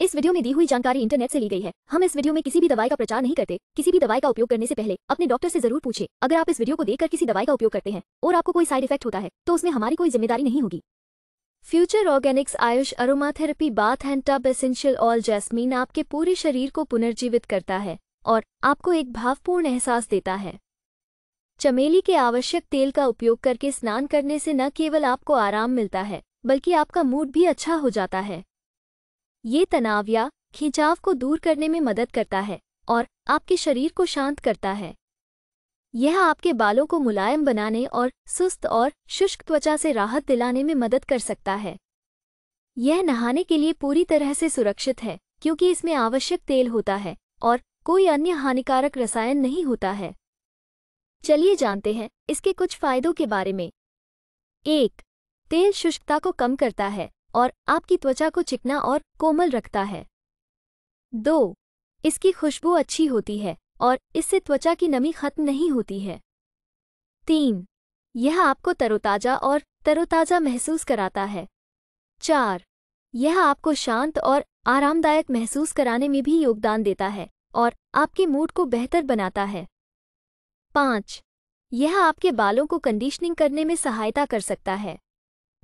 इस वीडियो में दी हुई जानकारी इंटरनेट से ली गई है हम इस वीडियो में किसी भी दवाई का प्रचार नहीं करते किसी भी दवाई का उपयोग करने से पहले अपने डॉक्टर से जरूर पूछे अगर आप इस वीडियो को देखकर किसी दवाई का उपयोग करते हैं और आपको कोई साइड इफेक्ट होता है तो उसमें हमारी कोई जिम्मेदारी नहीं होगी future organics Ayush aromatherapy bath and tub essential oil jasmine आपके पूरे शरीर को पुनर्जीवित करता है और आपको एक भावपूर्ण एहसास देता है चमेली के आवश्यक तेल का उपयोग करके स्नान करने से न केवल आपको आराम मिलता है बल्कि आपका मूड भी अच्छा हो जाता है ये तनाव या खिंचाव को दूर करने में मदद करता है और आपके शरीर को शांत करता है यह आपके बालों को मुलायम बनाने और सुस्त और शुष्क त्वचा से राहत दिलाने में मदद कर सकता है यह नहाने के लिए पूरी तरह से सुरक्षित है क्योंकि इसमें आवश्यक तेल होता है और कोई अन्य हानिकारक रसायन नहीं होता है चलिए जानते हैं इसके कुछ फायदों के बारे में एक तेल शुष्कता को कम करता है और आपकी त्वचा को चिकना और कोमल रखता है दो इसकी खुशबू अच्छी होती है और इससे त्वचा की नमी खत्म नहीं होती है तीन यह आपको तरोताजा और तरोताजा महसूस कराता है चार यह आपको शांत और आरामदायक महसूस कराने में भी योगदान देता है और आपके मूड को बेहतर बनाता है पाँच यह आपके बालों को कंडीशनिंग करने में सहायता कर सकता है